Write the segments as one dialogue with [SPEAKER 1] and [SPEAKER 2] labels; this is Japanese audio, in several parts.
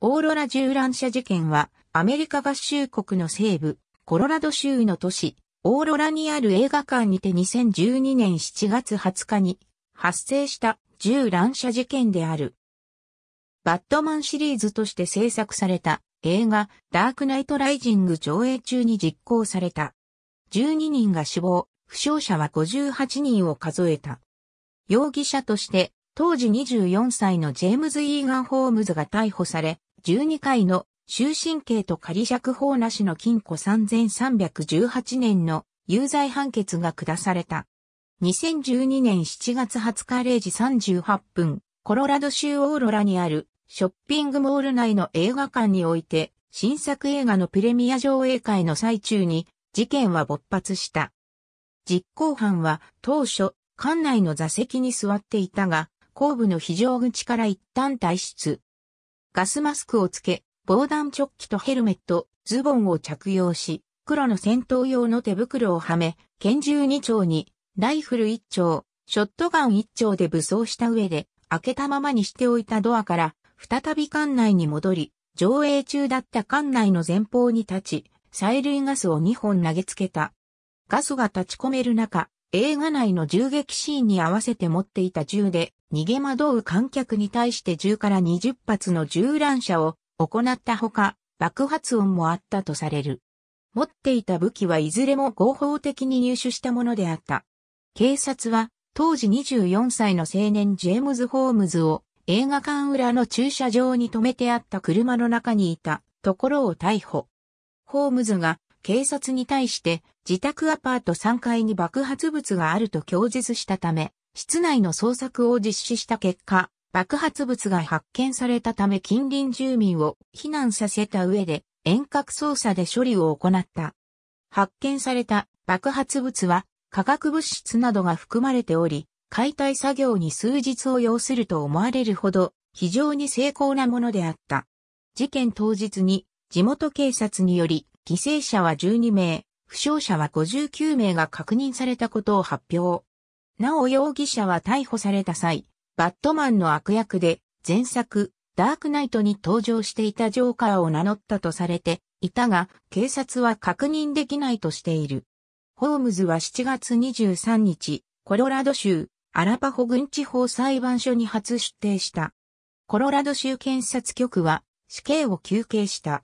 [SPEAKER 1] オーロラ銃乱射事件は、アメリカ合衆国の西部、コロラド州の都市、オーロラにある映画館にて2012年7月20日に発生した銃乱射事件である。バットマンシリーズとして制作された映画ダークナイトライジング上映中に実行された。12人が死亡、負傷者は58人を数えた。容疑者として当時24歳のジェームズ・イーガン・ホームズが逮捕され、12回の終身刑と仮釈放なしの禁錮3318年の有罪判決が下された。2012年7月20日0時38分、コロラド州オーロラにあるショッピングモール内の映画館において、新作映画のプレミア上映会の最中に事件は勃発した。実行犯は当初、館内の座席に座っていたが、後部の非常口から一旦退出。ガスマスクをつけ、防弾チョッキとヘルメット、ズボンを着用し、黒の戦闘用の手袋をはめ、拳銃2丁に、ライフル1丁、ショットガン1丁で武装した上で、開けたままにしておいたドアから、再び館内に戻り、上映中だった館内の前方に立ち、催涙ガスを2本投げつけた。ガスが立ち込める中、映画内の銃撃シーンに合わせて持っていた銃で逃げ惑う観客に対して10から20発の銃乱射を行ったほか、爆発音もあったとされる。持っていた武器はいずれも合法的に入手したものであった。警察は当時24歳の青年ジェームズ・ホームズを映画館裏の駐車場に止めてあった車の中にいたところを逮捕。ホームズが警察に対して自宅アパート3階に爆発物があると供述したため、室内の捜索を実施した結果、爆発物が発見されたため近隣住民を避難させた上で遠隔操作で処理を行った。発見された爆発物は化学物質などが含まれており、解体作業に数日を要すると思われるほど非常に精巧なものであった。事件当日に地元警察により犠牲者は12名、負傷者は59名が確認されたことを発表。なお容疑者は逮捕された際、バットマンの悪役で、前作、ダークナイトに登場していたジョーカーを名乗ったとされていたが、警察は確認できないとしている。ホームズは7月23日、コロラド州、アラパホ郡地方裁判所に初出廷した。コロラド州検察局は死刑を求刑した。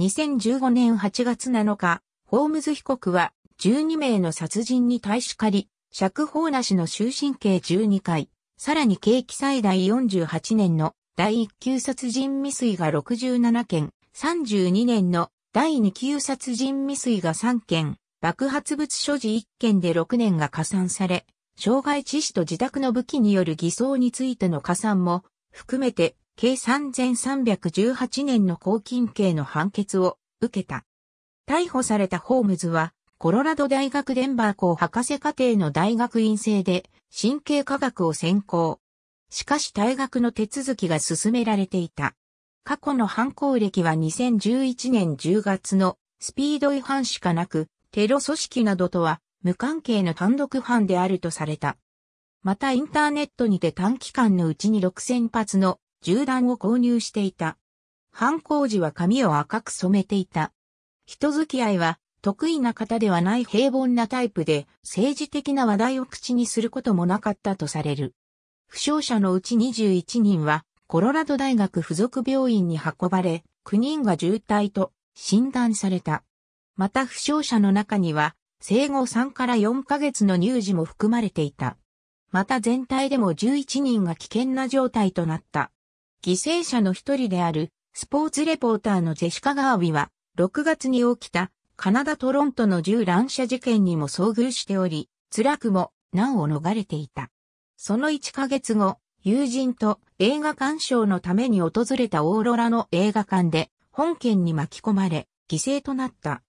[SPEAKER 1] 2015年8月7日、ホームズ被告は12名の殺人に対し借り、釈放なしの終身刑12回、さらに刑期最大48年の第1級殺人未遂が67件、32年の第2級殺人未遂が3件、爆発物所持1件で6年が加算され、障害致死と自宅の武器による偽装についての加算も含めて計3318年の拘禁刑の判決を受けた。逮捕されたホームズはコロラド大学デンバー校博士課程の大学院生で神経科学を専攻。しかし退学の手続きが進められていた。過去の犯行歴は2011年10月のスピード違反しかなく、テロ組織などとは無関係の単独犯であるとされた。またインターネットにて短期間のうちに6000発の銃弾を購入していた。犯行時は髪を赤く染めていた。人付き合いは得意な方ではない平凡なタイプで、政治的な話題を口にすることもなかったとされる。負傷者のうち21人は、コロラド大学附属病院に運ばれ、9人が重体と診断された。また負傷者の中には、生後3から4ヶ月の乳児も含まれていた。また全体でも11人が危険な状態となった。犠牲者の一人である、スポーツレポーターのジェシカ・ガービは、6月に起きたカナダ・トロントの銃乱射事件にも遭遇しており、辛くも、難を逃れていた。その1ヶ月後、友人と映画鑑賞のために訪れたオーロラの映画館で、本件に巻き込まれ、犠牲となった。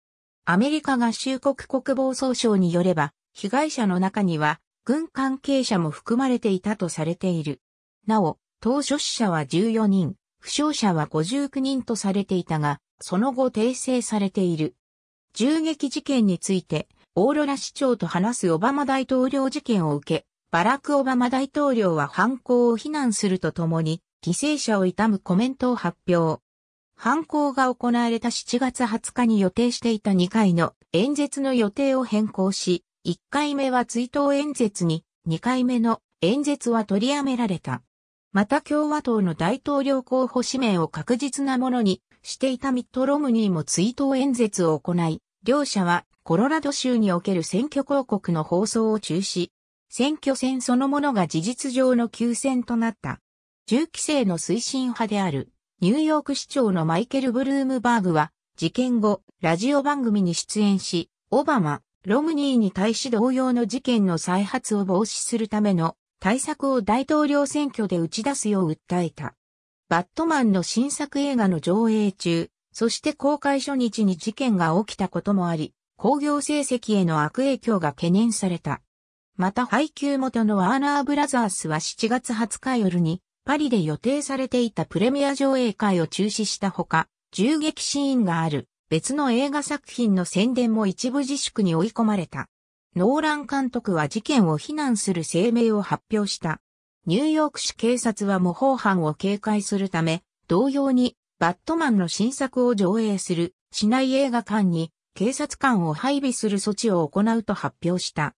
[SPEAKER 1] アメリカ合衆国国防総省によれば、被害者の中には、軍関係者も含まれていたとされている。なお、当初死者は14人、負傷者は59人とされていたが、その後訂正されている。銃撃事件について、オーロラ市長と話すオバマ大統領事件を受け、バラク・オバマ大統領は犯行を非難するとともに、犠牲者を悼むコメントを発表。犯行が行われた7月20日に予定していた2回の演説の予定を変更し、1回目は追悼演説に、2回目の演説は取りやめられた。また共和党の大統領候補指名を確実なものにしていたミット・ロムニーも追悼演説を行い、両者はコロラド州における選挙広告の放送を中止、選挙戦そのものが事実上の休戦となった。銃規制の推進派である、ニューヨーク市長のマイケル・ブルームバーグは、事件後、ラジオ番組に出演し、オバマ、ロムニーに対し同様の事件の再発を防止するための対策を大統領選挙で打ち出すよう訴えた。バットマンの新作映画の上映中、そして公開初日に事件が起きたこともあり、興行成績への悪影響が懸念された。また配給元のワーナーブラザースは7月20日夜に、パリで予定されていたプレミア上映会を中止したほか、銃撃シーンがある別の映画作品の宣伝も一部自粛に追い込まれた。ノーラン監督は事件を非難する声明を発表した。ニューヨーク市警察は模倣犯を警戒するため、同様にバットマンの新作を上映する市内映画館に警察官を配備する措置を行うと発表した。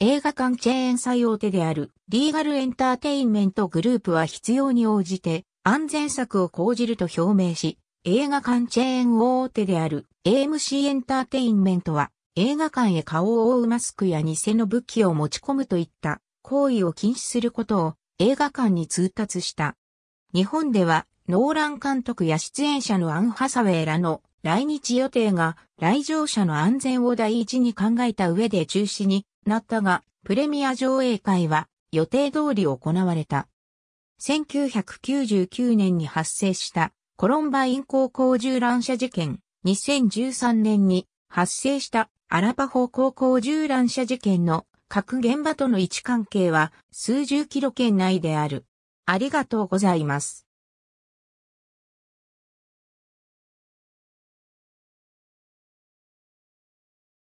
[SPEAKER 1] 映画館チェーン最大手であるリーガルエンターテインメントグループは必要に応じて安全策を講じると表明し、映画館チェーン大手である AMC エンターテインメントは映画館へ顔を覆うマスクや偽の武器を持ち込むといった行為を禁止することを映画館に通達した。日本では、ノーラン監督や出演者のアン・ハサウェイらの来日予定が来場者の安全を第一に考えた上で中止になったが、プレミア上映会は予定通り行われた。1999年に発生したコロンバイン高校銃乱射事件、2013年に発生したアラパホ高校銃乱射事件の各現場との位置関係は数十キロ圏内である。ありがとうございます。